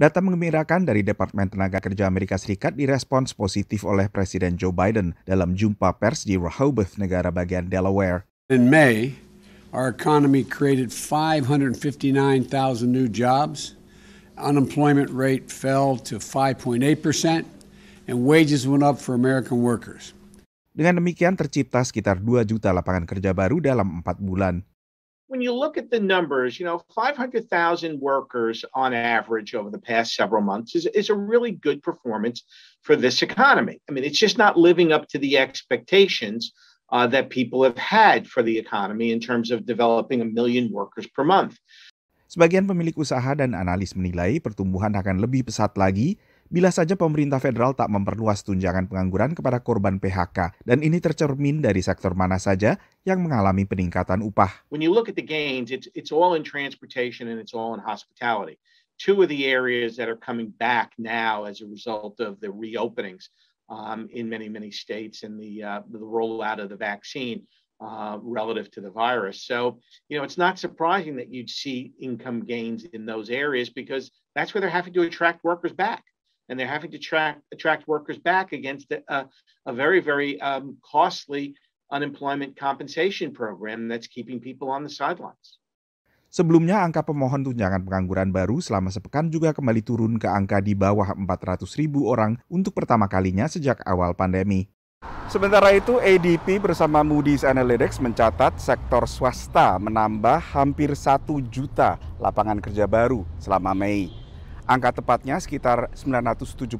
Data mengembirakan dari Departemen Tenaga Kerja Amerika Serikat direspons positif oleh Presiden Joe Biden dalam jumpa pers di Rehoboth, negara bagian Delaware. In May, our economy created 559,000 new jobs. Unemployment rate fell to 5.8 percent, and wages went up for American workers. Dengan demikian tercipta sekitar 2 juta lapangan kerja baru dalam 4 bulan. when you look at the numbers, you know, 500,000 workers on average over the past several months is, is a really good performance for this economy. I mean, it's just not living up to the expectations uh, that people have had for the economy in terms of developing a million workers per month. Sebagian pemilik usaha dan analis menilai pertumbuhan akan lebih pesat lagi bila saja pemerintah federal tak memperluas tunjangan pengangguran kepada korban PHK dan ini tercermin dari sektor mana saja yang mengalami peningkatan upah. When you look at the gains, it's it's all in transportation and it's all in hospitality. Two of the areas that are coming back now as a result of the reopenings um, in many many states and the uh, the rollout of the vaccine. Uh, relative to the virus. So, you know, it's not surprising that you'd see income gains in those areas because that's where they're having to attract workers back and they're having to track, attract workers back against a, a very, very um, costly unemployment compensation program that's keeping people on the sidelines. Sebelumnya, angka pemohon tunjangan pengangguran baru selama sepekan juga kembali turun ke angka di bawah 400 ribu orang untuk pertama kalinya sejak awal pandemi. Sementara itu, ADP bersama Moody's Analytics mencatat sektor swasta menambah hampir 1 juta lapangan kerja baru selama Mei. Angka tepatnya sekitar 978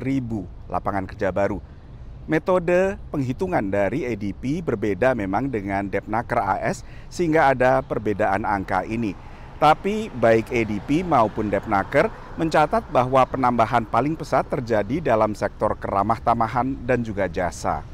ribu lapangan kerja baru. Metode penghitungan dari ADP berbeda memang dengan Depnaker AS sehingga ada perbedaan angka ini. Tapi baik ADP maupun Depnaker mencatat bahwa penambahan paling pesat terjadi dalam sektor keramah tamahan dan juga jasa.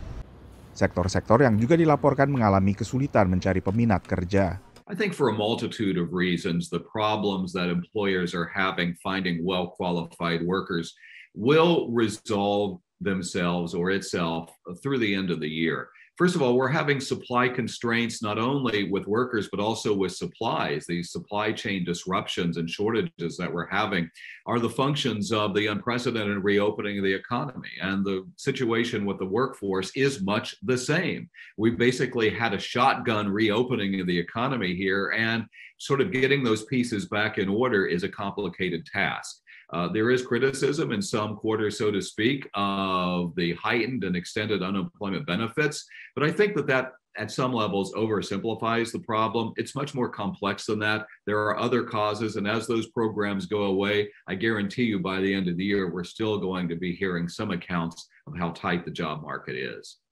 Sektor-sektor yang juga dilaporkan mengalami kesulitan mencari peminat kerja. I think for a multitude of reasons, the problems that employers are having finding well qualified workers will resolve themselves or itself through the end of the year first of all, we're having supply constraints not only with workers, but also with supplies. These supply chain disruptions and shortages that we're having are the functions of the unprecedented reopening of the economy. And the situation with the workforce is much the same. We basically had a shotgun reopening of the economy here, and sort of getting those pieces back in order is a complicated task. Uh, there is criticism in some quarters, so to speak, of the heightened and extended unemployment benefits. But I think that that at some levels oversimplifies the problem. It's much more complex than that. There are other causes, and as those programs go away, I guarantee you by the end of the year, we're still going to be hearing some accounts of how tight the job market is.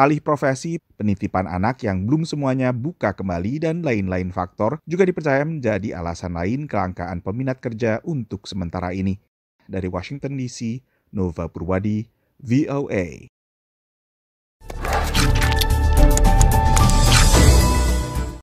Alih profesi, penitipan anak yang belum semuanya buka kembali dan lain-lain faktor juga dipercaya menjadi alasan lain kelangkaan peminat kerja untuk sementara ini. Dari Washington DC, Nova Purwadi, VOA.